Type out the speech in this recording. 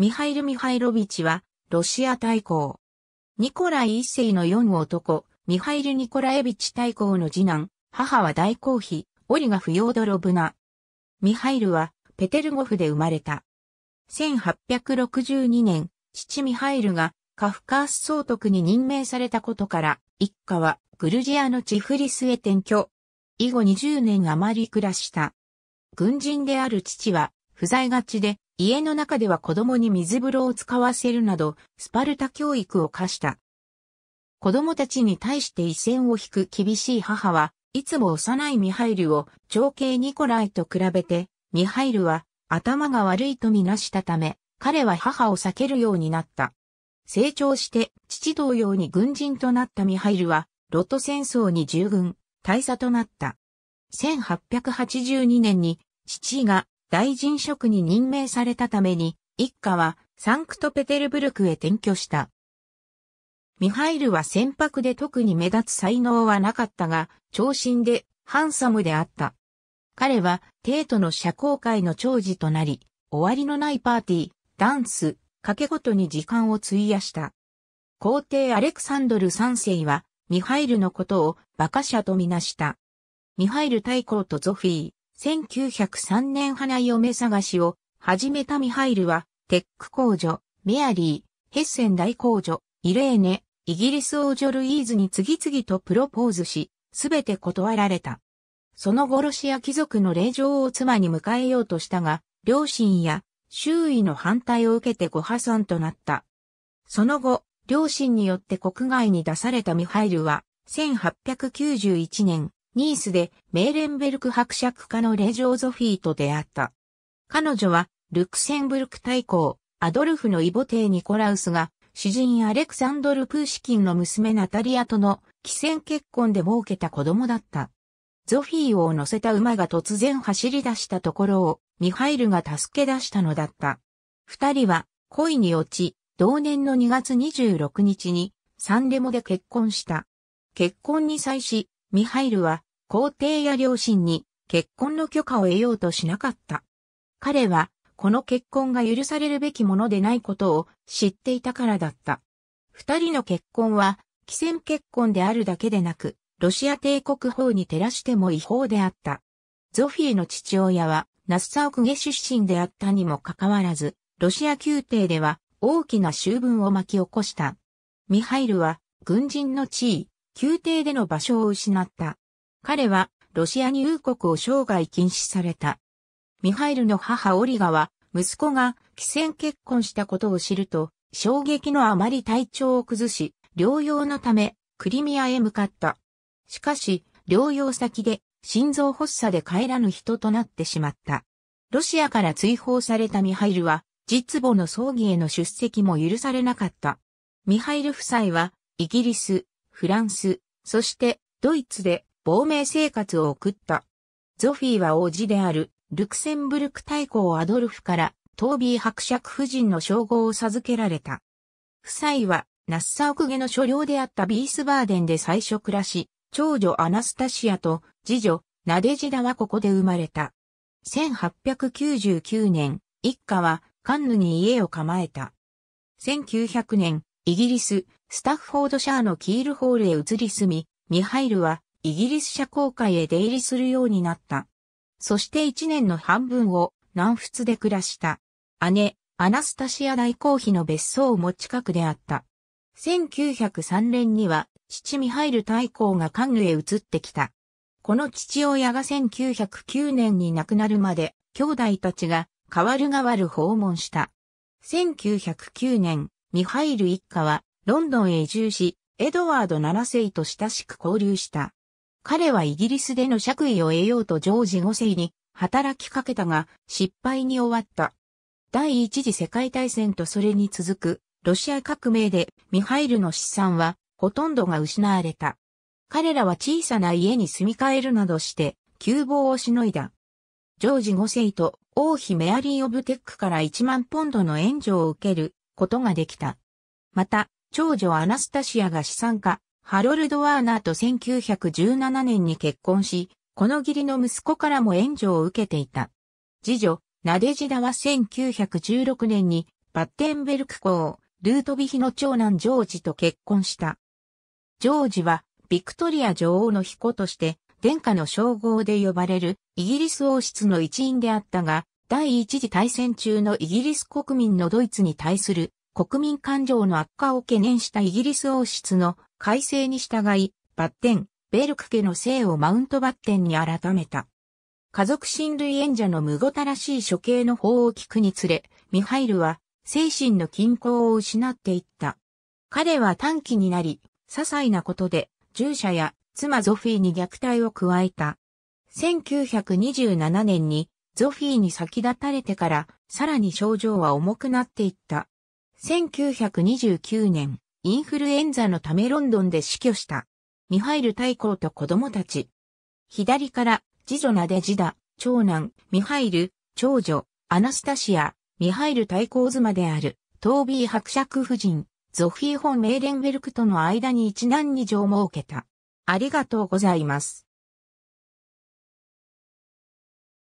ミハイル・ミハイロビチは、ロシア大公。ニコライ一世の4男、ミハイル・ニコラエビチ大公の次男、母は大公妃、オリガフ・ヨードロブナ。ミハイルは、ペテルゴフで生まれた。1862年、父ミハイルが、カフカース総督に任命されたことから、一家は、グルジアのチフリスへ転居。以後20年余り暮らした。軍人である父は、不在がちで、家の中では子供に水風呂を使わせるなど、スパルタ教育を課した。子供たちに対して異線を引く厳しい母は、いつも幼いミハイルを長兄ニコライと比べて、ミハイルは頭が悪いとみなしたため、彼は母を避けるようになった。成長して父同様に軍人となったミハイルは、ロト戦争に従軍、大佐となった。1882年に父が大臣職に任命されたために、一家はサンクトペテルブルクへ転居した。ミハイルは船舶で特に目立つ才能はなかったが、長身でハンサムであった。彼は、帝都の社交界の長寿となり、終わりのないパーティー、ダンス、掛けごとに時間を費やした。皇帝アレクサンドル三世は、ミハイルのことを馬鹿者とみなした。ミハイル大公とゾフィー、1903年花嫁探しを始めたミハイルは、テック公女、メアリー、ヘッセン大公女、イレーネ、イギリス王女ルイーズに次々とプロポーズし、すべて断られた。その後ロシア貴族の霊場を妻に迎えようとしたが、両親や周囲の反対を受けてご破産となった。その後、両親によって国外に出されたミハイルは、1891年、ニースでメーレンベルク伯爵家のレジョーゾフィーと出会った。彼女は、ルクセンブルク大公、アドルフの異母帝ニコラウスが、詩人アレクサンドル・プーシキンの娘ナタリアとの既戦結婚で儲けた子供だった。ゾフィーを乗せた馬が突然走り出したところをミハイルが助け出したのだった。二人は恋に落ち、同年の2月26日にサンレモで結婚した。結婚に際し、ミハイルは皇帝や両親に結婚の許可を得ようとしなかった。彼はこの結婚が許されるべきものでないことを知っていたからだった。二人の結婚は、既戦結婚であるだけでなく、ロシア帝国法に照らしても違法であった。ゾフィーの父親は、ナッサオクゲ出身であったにもかかわらず、ロシア宮廷では大きな修文を巻き起こした。ミハイルは、軍人の地位、宮廷での場所を失った。彼は、ロシア入国を生涯禁止された。ミハイルの母オリガは、息子が、既戦結婚したことを知ると、衝撃のあまり体調を崩し、療養のため、クリミアへ向かった。しかし、療養先で、心臓発作で帰らぬ人となってしまった。ロシアから追放されたミハイルは、実母の葬儀への出席も許されなかった。ミハイル夫妻は、イギリス、フランス、そしてドイツで亡命生活を送った。ゾフィーは王子であるルクセンブルク大公アドルフからトービー伯爵夫人の称号を授けられた。夫妻はナッサオクゲの所領であったビースバーデンで最初暮らし、長女アナスタシアと次女ナデジダはここで生まれた。1899年、一家はカンヌに家を構えた。1900年、イギリス、スタッフォードシャーのキールホールへ移り住み、ミハイルはイギリス社交界へ出入りするようになった。そして一年の半分を南仏で暮らした。姉、アナスタシア大公妃の別荘も近くであった。1903年には父ミハイル大公がカンヌへ移ってきた。この父親が1909年に亡くなるまで兄弟たちが代わる代わる訪問した。1909年、ミハイル一家はロンドンへ移住し、エドワード7世と親しく交流した。彼はイギリスでの爵位を得ようとジョージ5世に働きかけたが失敗に終わった。第一次世界大戦とそれに続くロシア革命でミハイルの資産はほとんどが失われた。彼らは小さな家に住み替えるなどして窮乏をしのいだ。ジョージ5世と王妃メアリー・オブテックから1万ポンドの援助を受けることができた。また、長女アナスタシアが資産家、ハロルド・ワーナーと1917年に結婚し、この義理の息子からも援助を受けていた。次女、ナデジダは1916年にバッテンベルク公、ルートビヒの長男ジョージと結婚した。ジョージは、ビクトリア女王の彦として、殿下の称号で呼ばれるイギリス王室の一員であったが、第一次大戦中のイギリス国民のドイツに対する国民感情の悪化を懸念したイギリス王室の改正に従い、バッテン、ベルク家の姓をマウントバッテンに改めた。家族親類演者の無ごたらしい処刑の法を聞くにつれ、ミハイルは精神の均衡を失っていった。彼は短期になり、些細なことで、従者や妻ゾフィーに虐待を加えた。1927年にゾフィーに先立たれてから、さらに症状は重くなっていった。1929年、インフルエンザのためロンドンで死去した。ミハイル大公と子供たち。左から、次女ナデジダ、長男、ミハイル、長女、アナスタシア、ミハイル大公妻である、トービー伯爵夫人、ゾフィー・ホン・メーレンベルクとの間に一男二女を設けた。ありがとうございます。